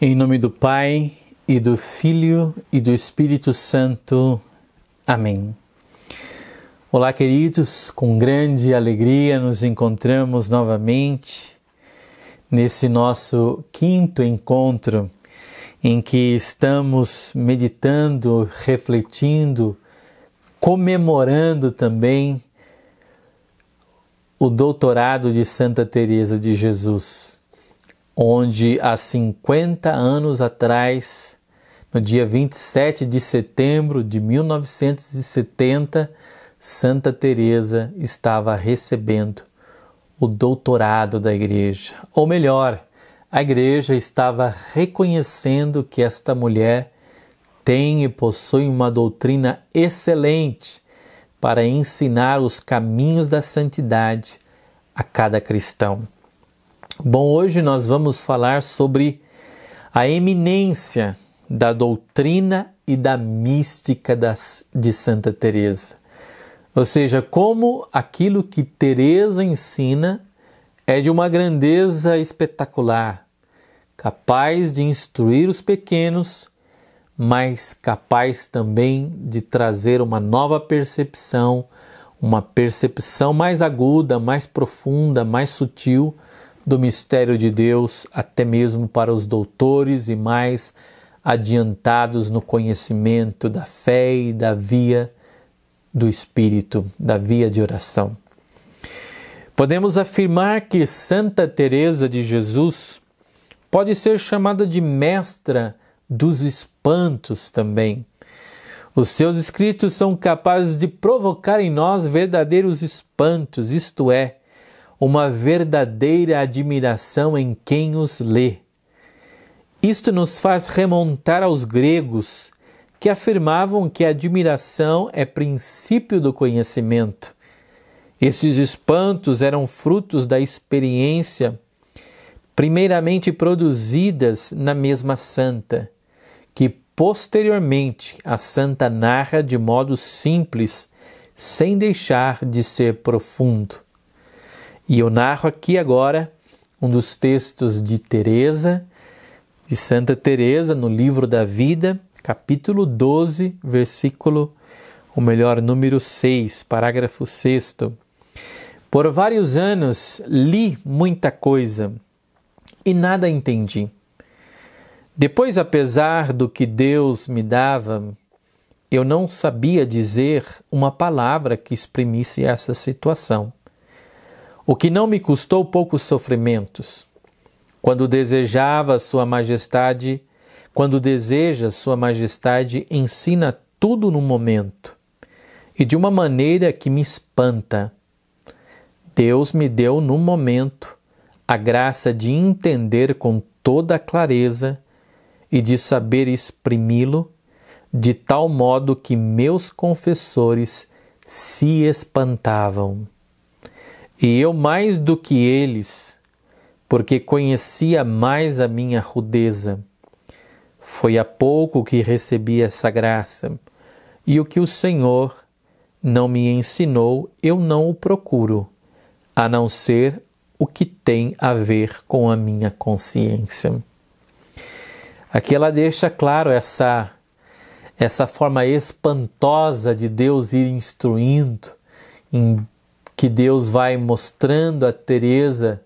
Em nome do Pai e do Filho e do Espírito Santo. Amém. Olá, queridos, com grande alegria nos encontramos novamente nesse nosso quinto encontro em que estamos meditando, refletindo, comemorando também o doutorado de Santa Teresa de Jesus onde há 50 anos atrás, no dia 27 de setembro de 1970, Santa Teresa estava recebendo o doutorado da igreja. Ou melhor, a igreja estava reconhecendo que esta mulher tem e possui uma doutrina excelente para ensinar os caminhos da santidade a cada cristão. Bom, hoje nós vamos falar sobre a eminência da doutrina e da mística das, de Santa Teresa. Ou seja, como aquilo que Teresa ensina é de uma grandeza espetacular, capaz de instruir os pequenos, mas capaz também de trazer uma nova percepção, uma percepção mais aguda, mais profunda, mais sutil do mistério de Deus, até mesmo para os doutores e mais adiantados no conhecimento da fé e da via do Espírito, da via de oração. Podemos afirmar que Santa Teresa de Jesus pode ser chamada de mestra dos espantos também. Os seus escritos são capazes de provocar em nós verdadeiros espantos, isto é, uma verdadeira admiração em quem os lê. Isto nos faz remontar aos gregos, que afirmavam que a admiração é princípio do conhecimento. Estes espantos eram frutos da experiência, primeiramente produzidas na mesma santa, que posteriormente a santa narra de modo simples, sem deixar de ser profundo. E eu narro aqui agora um dos textos de Teresa, de Santa Teresa, no livro da vida, capítulo 12, versículo, ou melhor, número 6, parágrafo 6. Por vários anos li muita coisa e nada entendi. Depois, apesar do que Deus me dava, eu não sabia dizer uma palavra que exprimisse essa situação o que não me custou poucos sofrimentos. Quando desejava Sua Majestade, quando deseja Sua Majestade, ensina tudo no momento e de uma maneira que me espanta. Deus me deu no momento a graça de entender com toda a clareza e de saber exprimi-lo de tal modo que meus confessores se espantavam. E eu mais do que eles, porque conhecia mais a minha rudeza. Foi há pouco que recebi essa graça, e o que o Senhor não me ensinou, eu não o procuro, a não ser o que tem a ver com a minha consciência. Aqui ela deixa claro essa essa forma espantosa de Deus ir instruindo, que Deus vai mostrando a Teresa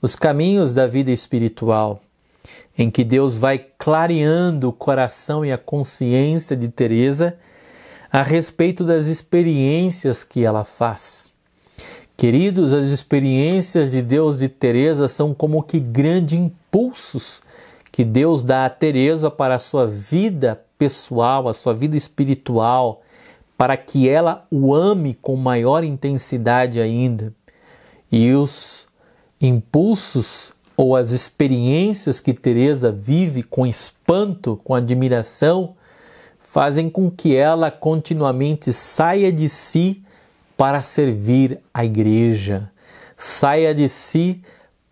os caminhos da vida espiritual, em que Deus vai clareando o coração e a consciência de Teresa a respeito das experiências que ela faz. Queridos, as experiências de Deus e Teresa são como que grandes impulsos que Deus dá a Teresa para a sua vida pessoal, a sua vida espiritual, para que ela o ame com maior intensidade ainda. E os impulsos ou as experiências que Teresa vive com espanto, com admiração, fazem com que ela continuamente saia de si para servir a igreja, saia de si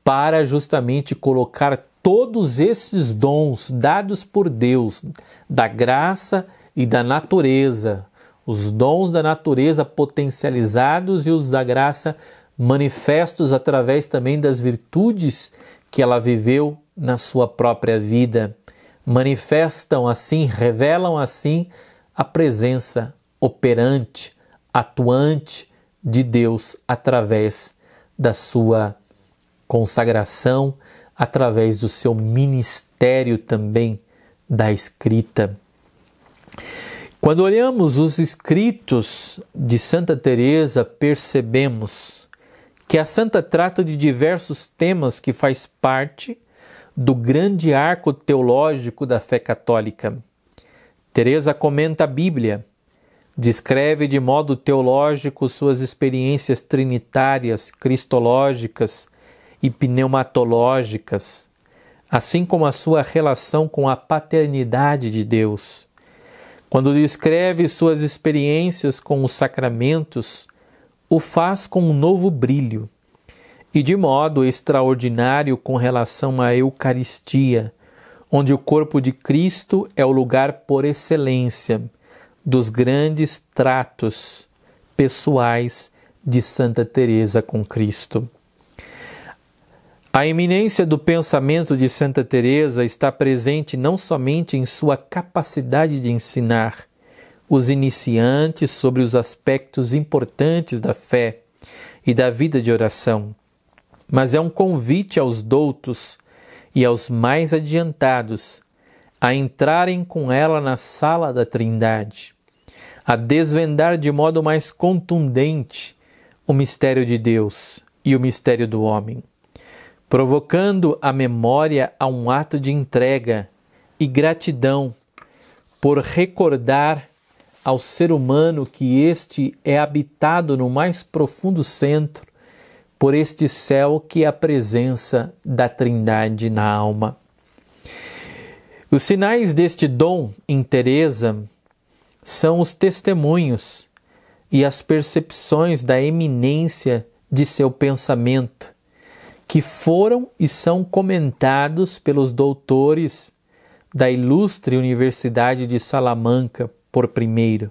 para justamente colocar todos esses dons dados por Deus, da graça e da natureza, os dons da natureza potencializados e os da graça manifestos através também das virtudes que ela viveu na sua própria vida. Manifestam assim, revelam assim a presença operante, atuante de Deus através da sua consagração, através do seu ministério também da escrita. Quando olhamos os escritos de Santa Teresa, percebemos que a santa trata de diversos temas que faz parte do grande arco teológico da fé católica. Teresa comenta a Bíblia, descreve de modo teológico suas experiências trinitárias, cristológicas e pneumatológicas, assim como a sua relação com a paternidade de Deus. Quando descreve suas experiências com os sacramentos, o faz com um novo brilho e de modo extraordinário com relação à Eucaristia, onde o corpo de Cristo é o lugar por excelência dos grandes tratos pessoais de Santa Teresa com Cristo. A eminência do pensamento de Santa Teresa está presente não somente em sua capacidade de ensinar os iniciantes sobre os aspectos importantes da fé e da vida de oração, mas é um convite aos doutos e aos mais adiantados a entrarem com ela na sala da Trindade, a desvendar de modo mais contundente o mistério de Deus e o mistério do homem provocando a memória a um ato de entrega e gratidão por recordar ao ser humano que este é habitado no mais profundo centro por este céu que é a presença da Trindade na alma. Os sinais deste dom em Teresa são os testemunhos e as percepções da eminência de seu pensamento, que foram e são comentados pelos doutores da ilustre Universidade de Salamanca por primeiro.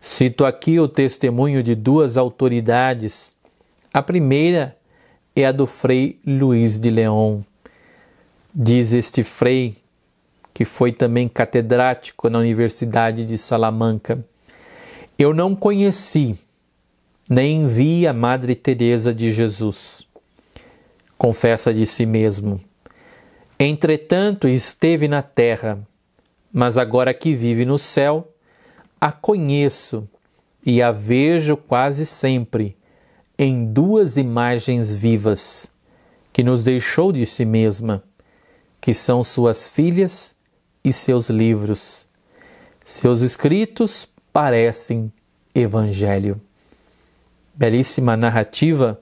Cito aqui o testemunho de duas autoridades. A primeira é a do Frei Luiz de León. Diz este frei, que foi também catedrático na Universidade de Salamanca. Eu não conheci nem vi a Madre Teresa de Jesus confessa de si mesmo. Entretanto, esteve na terra, mas agora que vive no céu, a conheço e a vejo quase sempre em duas imagens vivas que nos deixou de si mesma, que são suas filhas e seus livros. Seus escritos parecem evangelho. Belíssima narrativa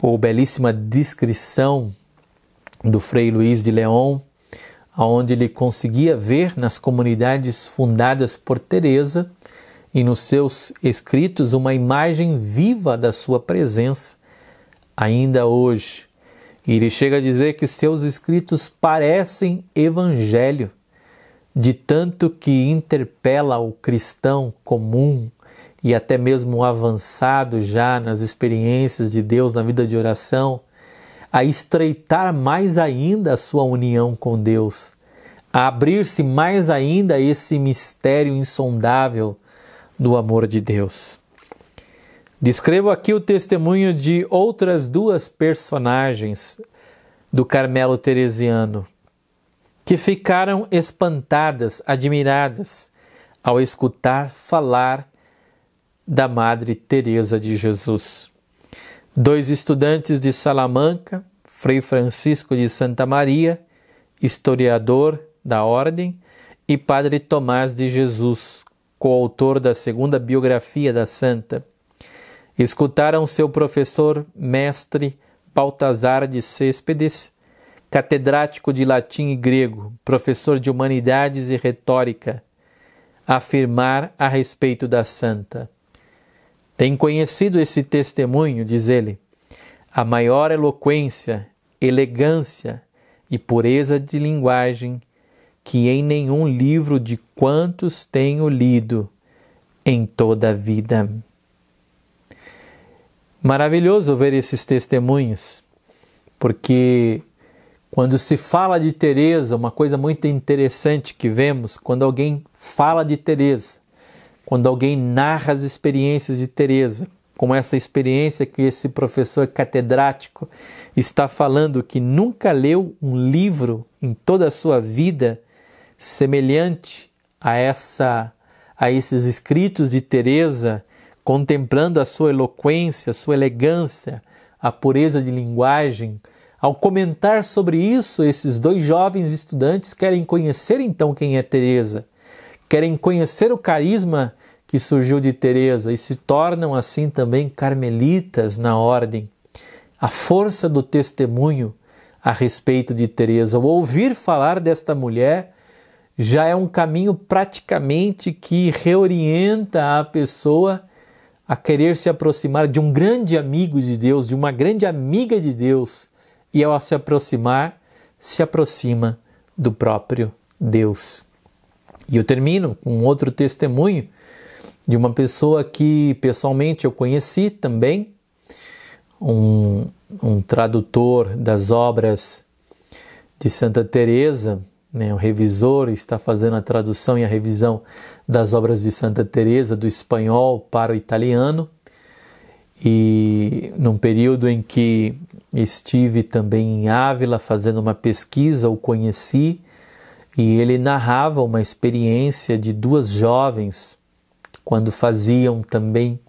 ou belíssima descrição do Frei Luiz de León, aonde ele conseguia ver nas comunidades fundadas por Teresa e nos seus escritos uma imagem viva da sua presença ainda hoje. E ele chega a dizer que seus escritos parecem evangelho, de tanto que interpela o cristão comum e até mesmo avançado já nas experiências de Deus na vida de oração, a estreitar mais ainda a sua união com Deus, a abrir-se mais ainda esse mistério insondável do amor de Deus. Descrevo aqui o testemunho de outras duas personagens do Carmelo Teresiano, que ficaram espantadas, admiradas, ao escutar falar da Madre Teresa de Jesus. Dois estudantes de Salamanca, Frei Francisco de Santa Maria, historiador da ordem, e Padre Tomás de Jesus, coautor da segunda biografia da santa. Escutaram seu professor, mestre Baltazar de Céspedes, catedrático de latim e grego, professor de humanidades e retórica, afirmar a respeito da santa. Tem conhecido esse testemunho, diz ele, a maior eloquência, elegância e pureza de linguagem que em nenhum livro de quantos tenho lido em toda a vida. Maravilhoso ver esses testemunhos, porque quando se fala de Teresa, uma coisa muito interessante que vemos, quando alguém fala de Teresa, quando alguém narra as experiências de Teresa, como essa experiência que esse professor catedrático está falando que nunca leu um livro em toda a sua vida semelhante a essa a esses escritos de Teresa, contemplando a sua eloquência, a sua elegância, a pureza de linguagem. Ao comentar sobre isso, esses dois jovens estudantes querem conhecer então quem é Teresa querem conhecer o carisma que surgiu de Teresa e se tornam assim também carmelitas na ordem. A força do testemunho a respeito de Teresa, o ouvir falar desta mulher já é um caminho praticamente que reorienta a pessoa a querer se aproximar de um grande amigo de Deus, de uma grande amiga de Deus, e ao se aproximar, se aproxima do próprio Deus. E eu termino com outro testemunho de uma pessoa que pessoalmente eu conheci também, um, um tradutor das obras de Santa Teresa, né, um revisor está fazendo a tradução e a revisão das obras de Santa Teresa do espanhol para o italiano. E num período em que estive também em Ávila fazendo uma pesquisa, o conheci e ele narrava uma experiência de duas jovens que, quando faziam também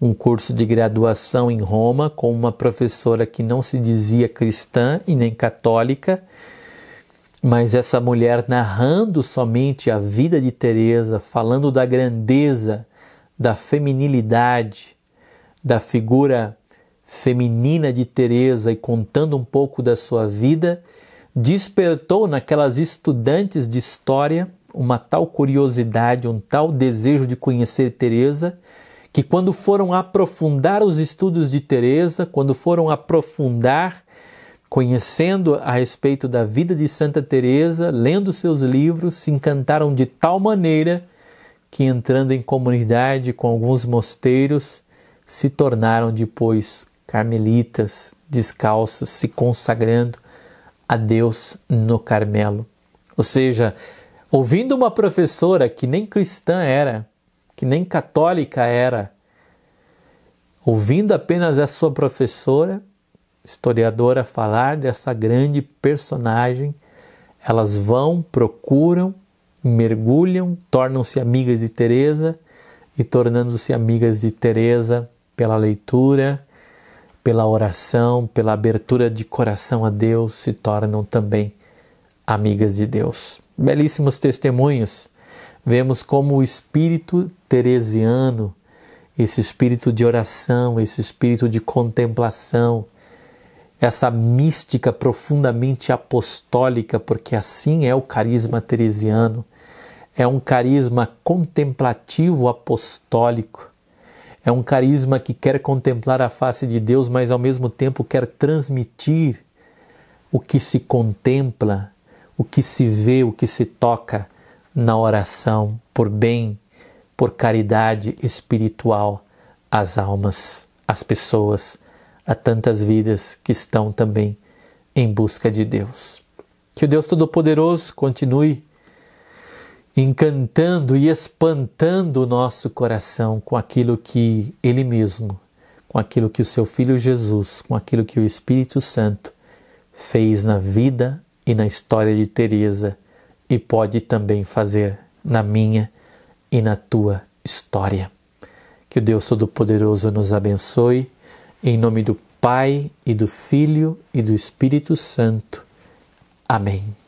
um curso de graduação em Roma com uma professora que não se dizia cristã e nem católica, mas essa mulher narrando somente a vida de Teresa, falando da grandeza, da feminilidade, da figura feminina de Teresa e contando um pouco da sua vida, despertou naquelas estudantes de história uma tal curiosidade, um tal desejo de conhecer Teresa, que quando foram aprofundar os estudos de Teresa, quando foram aprofundar conhecendo a respeito da vida de Santa Teresa, lendo seus livros, se encantaram de tal maneira que entrando em comunidade com alguns mosteiros, se tornaram depois carmelitas descalças, se consagrando a Deus no Carmelo. Ou seja, ouvindo uma professora que nem cristã era, que nem católica era, ouvindo apenas a sua professora, historiadora, falar dessa grande personagem, elas vão, procuram, mergulham, tornam-se amigas de Teresa e tornando-se amigas de Teresa pela leitura, pela oração, pela abertura de coração a Deus, se tornam também amigas de Deus. Belíssimos testemunhos. Vemos como o espírito teresiano, esse espírito de oração, esse espírito de contemplação, essa mística profundamente apostólica, porque assim é o carisma teresiano. É um carisma contemplativo apostólico é um carisma que quer contemplar a face de Deus, mas ao mesmo tempo quer transmitir o que se contempla, o que se vê, o que se toca na oração por bem, por caridade espiritual às almas, às pessoas, a tantas vidas que estão também em busca de Deus. Que o Deus Todo-Poderoso continue encantando e espantando o nosso coração com aquilo que Ele mesmo, com aquilo que o Seu Filho Jesus, com aquilo que o Espírito Santo fez na vida e na história de Teresa e pode também fazer na minha e na tua história. Que o Deus Todo-Poderoso nos abençoe, em nome do Pai e do Filho e do Espírito Santo. Amém.